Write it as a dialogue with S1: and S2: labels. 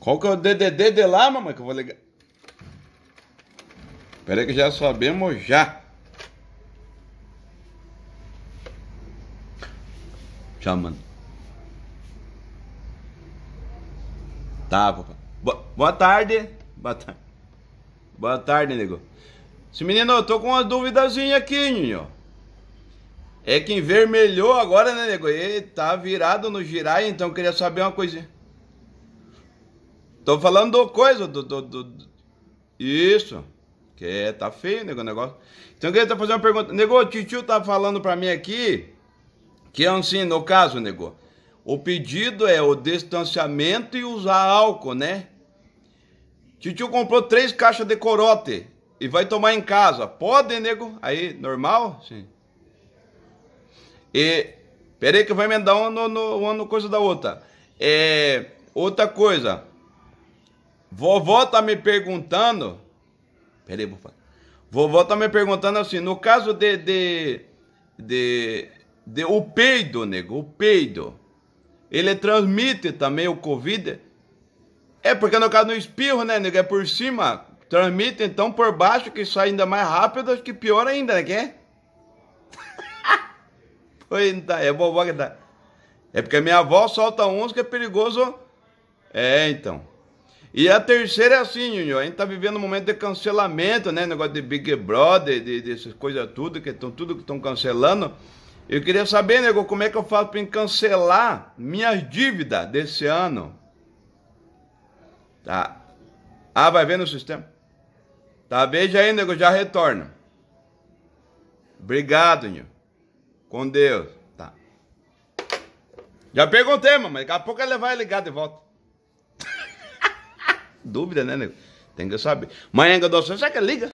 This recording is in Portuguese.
S1: Qual que é o DDD de lá, mamãe, que eu vou ligar? Peraí que já sabemos já. Tchau, mano. Tá, papai. Boa, boa tarde. Boa tarde. Boa tarde, nego. Se menino, eu tô com uma duvidazinha aqui, Ninho. É que envermelhou agora, né, nego? E tá virado no girar, então eu queria saber uma coisinha. Tô falando coisa, do. do, do... Isso. Que é, tá feio, nego, o negócio. Então, eu queria fazer uma pergunta. Nego, o tio tá falando pra mim aqui que é assim, no caso, nego. O pedido é o distanciamento e usar álcool, né? Tio comprou três caixas de corote e vai tomar em casa. Pode, nego? Aí, normal? Sim. E. Peraí que eu vou emendar uma no, no, uma no coisa da outra. É. Outra coisa. Vovó tá me perguntando. Peraí, vou falar. Vovó tá me perguntando assim, no caso de. de. de, de o peido, nego, o peido. Ele transmite também o Covid. É porque no caso do espirro, né, nego? É por cima. Transmite então por baixo, que sai ainda mais rápido, acho que pior ainda, né? Que é? Tá, é vovó que tá. É porque minha avó solta uns que é perigoso. É, então. E a terceira é assim, Júnior, a gente tá vivendo um momento de cancelamento, né? Negócio de Big Brother, de, dessas coisas tudo, que estão tudo que estão cancelando. Eu queria saber, nego, como é que eu faço para cancelar minhas dívidas desse ano? Tá. Ah, vai ver no sistema. Tá, veja aí, nego, já retorna. Obrigado, Nil. Com Deus. Tá. Já perguntei, mamãe. mas daqui a pouco ele vai ligar de volta dúvida, né, nego? Tem que saber. manhã Godolfo, já que liga.